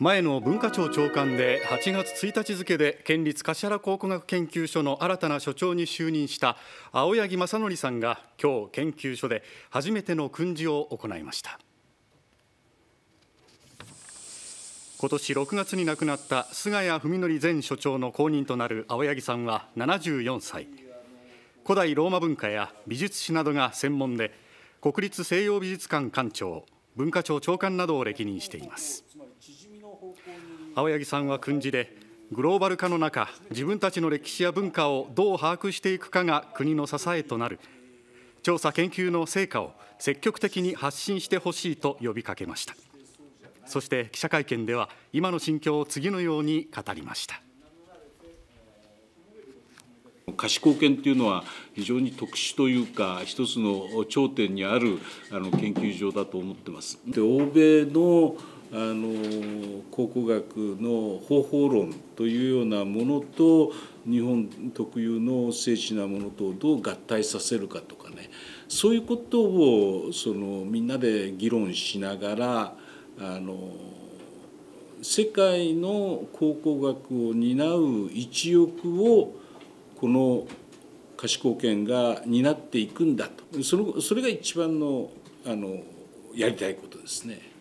前の文化庁長官で8月1日付で県立柏考古学研究所の新たな所長に就任した青柳正則さんが今日研究所で初めての訓示を行いました今年6月に亡くなった菅谷文則前所長の後任となる青柳さんは74歳古代ローマ文化や美術史などが専門で国立西洋美術館館長文化庁長官などを歴任しています青柳さんは訓示でグローバル化の中自分たちの歴史や文化をどう把握していくかが国の支えとなる調査研究の成果を積極的に発信してほしいと呼びかけましたそして記者会見では今の心境を次のように語りました可視貢献というのは非常に特殊というか一つの頂点にあるあの研究所だと思ってますで欧米のあの考古学の方法論というようなものと日本特有の精緻なものとどう合体させるかとかねそういうことをそのみんなで議論しながらあの世界の考古学を担う一翼をこの貸貢献が担っていくんだとそのそれが一番のあのやりたいことですね。